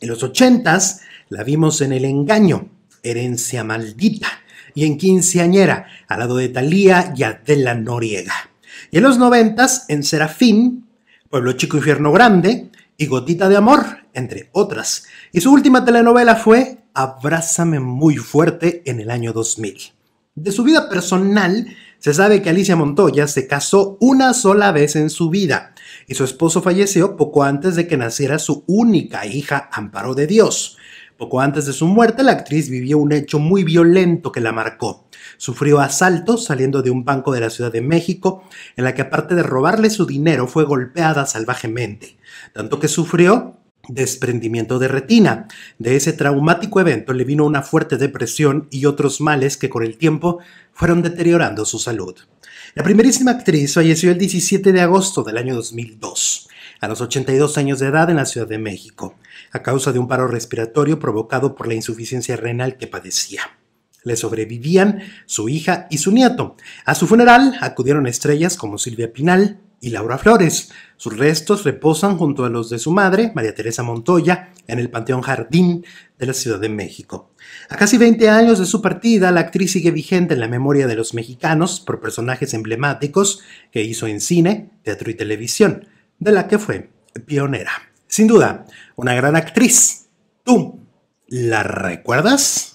En los 80 la vimos en El Engaño, Herencia Maldita, y en Quinceañera, al lado de Talía y Adela Noriega. Y en los 90 en Serafín, Pueblo Chico Infierno Grande y Gotita de Amor, entre otras. Y su última telenovela fue Abrázame muy fuerte en el año 2000. De su vida personal, se sabe que Alicia Montoya se casó una sola vez en su vida y su esposo falleció poco antes de que naciera su única hija Amparo de Dios. Poco antes de su muerte, la actriz vivió un hecho muy violento que la marcó. Sufrió asaltos saliendo de un banco de la Ciudad de México, en la que aparte de robarle su dinero fue golpeada salvajemente, tanto que sufrió desprendimiento de retina. De ese traumático evento le vino una fuerte depresión y otros males que con el tiempo fueron deteriorando su salud. La primerísima actriz falleció el 17 de agosto del año 2002, a los 82 años de edad en la Ciudad de México, a causa de un paro respiratorio provocado por la insuficiencia renal que padecía. Le sobrevivían su hija y su nieto. A su funeral acudieron estrellas como Silvia Pinal, y Laura Flores. Sus restos reposan junto a los de su madre, María Teresa Montoya, en el Panteón Jardín de la Ciudad de México. A casi 20 años de su partida, la actriz sigue vigente en la memoria de los mexicanos por personajes emblemáticos que hizo en cine, teatro y televisión, de la que fue pionera. Sin duda, una gran actriz. ¿Tú la recuerdas?